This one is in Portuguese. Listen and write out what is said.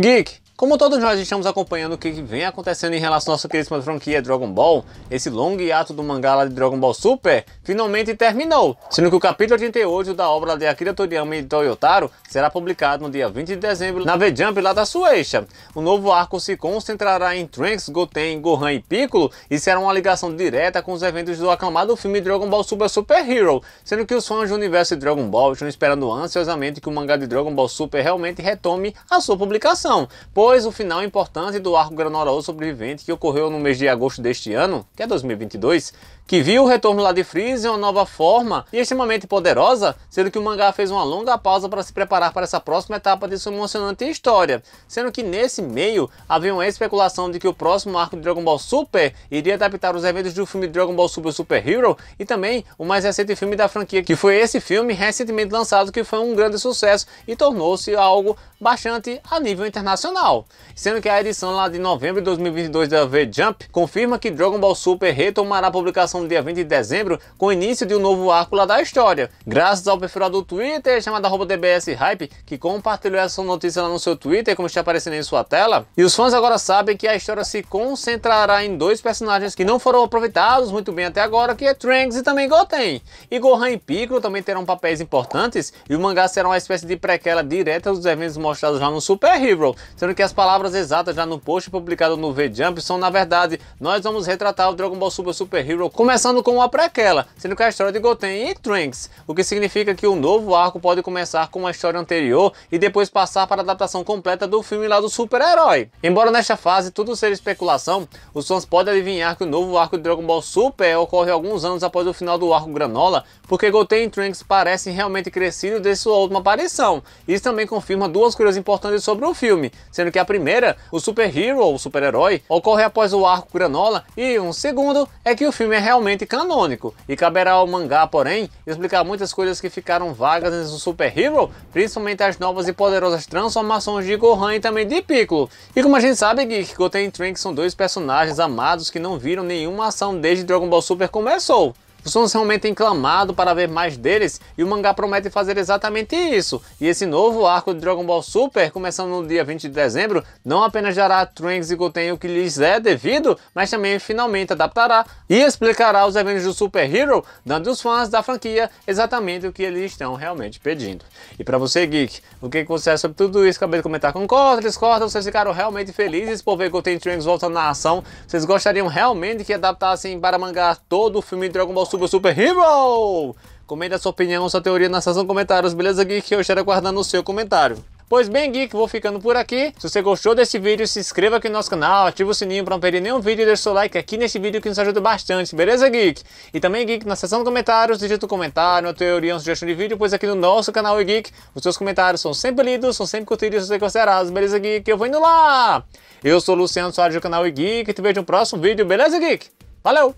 Geek. Como todos nós estamos acompanhando o que vem acontecendo em relação à nossa querida franquia Dragon Ball, esse longo hiato do mangá lá de Dragon Ball Super finalmente terminou, sendo que o capítulo 88 da obra de Akira Toriyama e Toyotaro será publicado no dia 20 de dezembro na V-Jump lá da Sueixa. O novo arco se concentrará em Trunks, Goten, Gohan e Piccolo e será uma ligação direta com os eventos do aclamado filme Dragon Ball Super Super Hero, sendo que os fãs do universo de Dragon Ball estão esperando ansiosamente que o mangá de Dragon Ball Super realmente retome a sua publicação, pois o final importante do arco granoroso sobrevivente que ocorreu no mês de agosto deste ano, que é 2022, que viu o retorno lá de Freeze em uma nova forma e extremamente poderosa, sendo que o mangá fez uma longa pausa para se preparar para essa próxima etapa de sua emocionante história, sendo que nesse meio havia uma especulação de que o próximo arco de Dragon Ball Super iria adaptar os eventos do filme Dragon Ball Super Super Hero e também o mais recente filme da franquia, que foi esse filme recentemente lançado que foi um grande sucesso e tornou-se algo bastante a nível internacional sendo que a edição lá de novembro de 2022 da V-Jump confirma que Dragon Ball Super retomará a publicação no dia 20 de dezembro com o início de um novo arco lá da história, graças ao perfil do Twitter chamado DBS Hype, que compartilhou essa notícia lá no seu Twitter, como está aparecendo em sua tela, e os fãs agora sabem que a história se concentrará em dois personagens que não foram aproveitados muito bem até agora, que é Trunks e também Goten. E Gohan e Piccolo também terão papéis importantes, e o mangá será uma espécie de prequela direta dos eventos mostrados lá no Super Hero, sendo que as palavras exatas já no post publicado no V-Jump são, na verdade, nós vamos retratar o Dragon Ball Super Super Hero começando com uma prequela, sendo que a história de Goten e Trunks, o que significa que o novo arco pode começar com uma história anterior e depois passar para a adaptação completa do filme lá do super-herói. Embora nesta fase tudo seja especulação, os fãs podem adivinhar que o novo arco de Dragon Ball Super ocorre alguns anos após o final do arco Granola, porque Goten e Trunks parecem realmente crescidos desde sua última aparição. Isso também confirma duas coisas importantes sobre o filme, sendo que a primeira, o superhero ou super-herói, ocorre após o arco Granola e um segundo é que o filme é realmente canônico e caberá ao mangá, porém, explicar muitas coisas que ficaram vagas no Super Hero, principalmente as novas e poderosas transformações de Gohan e também de Piccolo. E como a gente sabe, Geek, Goten e Trunks são dois personagens amados que não viram nenhuma ação desde Dragon Ball Super começou fãs realmente tem clamado para ver mais deles e o mangá promete fazer exatamente isso. E esse novo arco de Dragon Ball Super, começando no dia 20 de dezembro, não apenas dará a Trunks e Goten o que lhes é devido, mas também finalmente adaptará e explicará os eventos do Super Hero, dando aos fãs da franquia exatamente o que eles estão realmente pedindo. E para você, Geek, o que você acha sobre tudo isso? Acabei de comentar, concorda, discorda, vocês ficaram realmente felizes por ver Goten e Trunks voltando na ação? Vocês gostariam realmente que adaptassem para mangá todo o filme de Dragon Ball Super? Super Super Hero! Comenta sua opinião, sua teoria na seção comentários, beleza, Geek? Eu estarei aguardando o seu comentário. Pois bem, Geek, vou ficando por aqui. Se você gostou desse vídeo, se inscreva aqui no nosso canal, ative o sininho para não perder nenhum vídeo e deixe seu like aqui nesse vídeo que nos ajuda bastante, beleza, Geek? E também, Geek, na seção de comentários, digita um comentário, uma teoria, uma sugestão de vídeo, pois aqui no nosso canal Geek, os seus comentários são sempre lidos, são sempre curtidos e considerados, beleza, Geek? Eu vou indo lá! Eu sou o Luciano Soares do canal Geek, te vejo no próximo vídeo, beleza, Geek? Valeu!